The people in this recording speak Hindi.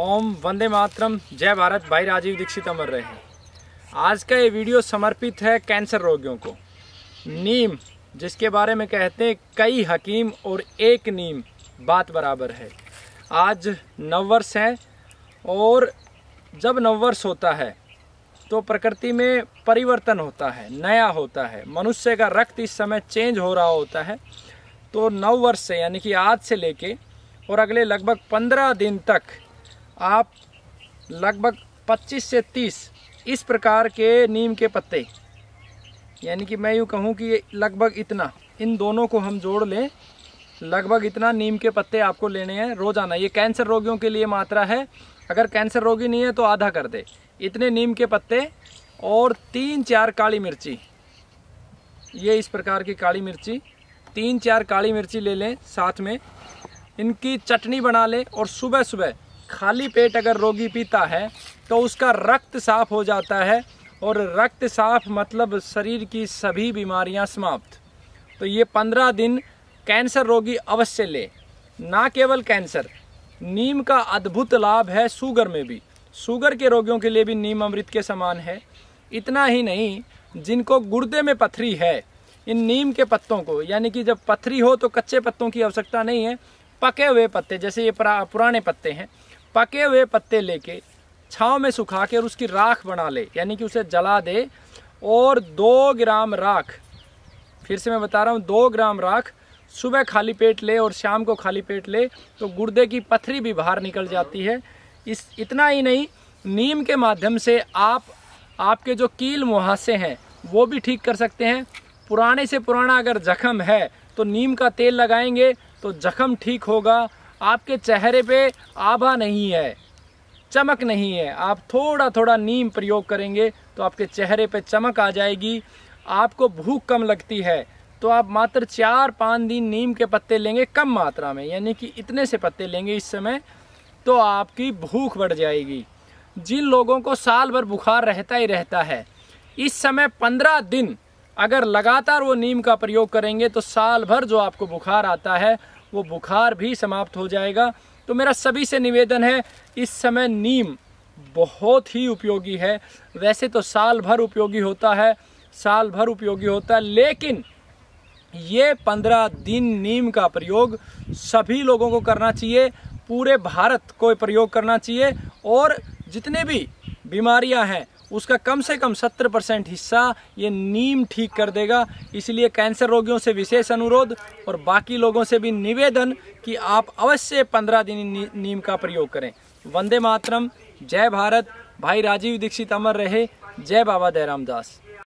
ओम वंदे मातरम जय भारत भाई राजीव दीक्षित अमर रहे हैं आज का ये वीडियो समर्पित है कैंसर रोगियों को नीम जिसके बारे में कहते हैं कई हकीम और एक नीम बात बराबर है आज नववर्ष है और जब नववर्ष होता है तो प्रकृति में परिवर्तन होता है नया होता है मनुष्य का रक्त इस समय चेंज हो रहा होता है तो नववर्ष से यानी कि आज से लेके और अगले लगभग पंद्रह दिन तक आप लगभग 25 से 30 इस प्रकार के नीम के पत्ते यानी कि मैं यूँ कहूँ कि ये लगभग इतना इन दोनों को हम जोड़ लें लगभग इतना नीम के पत्ते आपको लेने हैं रोज़ाना ये कैंसर रोगियों के लिए मात्रा है अगर कैंसर रोगी नहीं है तो आधा कर दे इतने नीम के पत्ते और तीन चार काली मिर्ची ये इस प्रकार की काली मिर्ची तीन चार काली मिर्ची ले लें साथ में इनकी चटनी बना लें और सुबह सुबह खाली पेट अगर रोगी पीता है तो उसका रक्त साफ हो जाता है और रक्त साफ मतलब शरीर की सभी बीमारियां समाप्त तो ये पंद्रह दिन कैंसर रोगी अवश्य ले ना केवल कैंसर नीम का अद्भुत लाभ है शुगर में भी शुगर के रोगियों के लिए भी नीम अमृत के समान है इतना ही नहीं जिनको गुर्दे में पथरी है इन नीम के पत्तों को यानी कि जब पथरी हो तो कच्चे पत्तों की आवश्यकता नहीं है पके हुए पत्ते जैसे ये पुराने पत्ते हैं पके हुए पत्ते लेके छाँव में सुखा के और उसकी राख बना ले यानी कि उसे जला दे और दो ग्राम राख फिर से मैं बता रहा हूँ दो ग्राम राख सुबह खाली पेट ले और शाम को खाली पेट ले तो गुर्दे की पथरी भी बाहर निकल जाती है इस इतना ही नहीं नीम के माध्यम से आप आपके जो कील मुहासे हैं वो भी ठीक कर सकते हैं पुराने से पुराना अगर जख्म है तो नीम का तेल लगाएंगे तो जख्म ठीक होगा आपके चेहरे पे आभा नहीं है चमक नहीं है आप थोड़ा थोड़ा नीम प्रयोग करेंगे तो आपके चेहरे पे चमक आ जाएगी आपको भूख कम लगती है तो आप मात्र चार पाँच दिन नीम के पत्ते लेंगे कम मात्रा में यानी कि इतने से पत्ते लेंगे इस समय तो आपकी भूख बढ़ जाएगी जिन लोगों को साल भर बुखार रहता ही रहता है इस समय पंद्रह दिन अगर लगातार वो नीम का प्रयोग करेंगे तो साल भर जो आपको बुखार आता है वो बुखार भी समाप्त हो जाएगा तो मेरा सभी से निवेदन है इस समय नीम बहुत ही उपयोगी है वैसे तो साल भर उपयोगी होता है साल भर उपयोगी होता है लेकिन ये पंद्रह दिन नीम का प्रयोग सभी लोगों को करना चाहिए पूरे भारत को प्रयोग करना चाहिए और जितने भी बीमारियां हैं उसका कम से कम 70 परसेंट हिस्सा ये नीम ठीक कर देगा इसलिए कैंसर रोगियों से विशेष अनुरोध और बाकी लोगों से भी निवेदन कि आप अवश्य 15 दिन नीम का प्रयोग करें वंदे मातरम जय भारत भाई राजीव दीक्षित अमर रहे जय बाबा दयाराम दास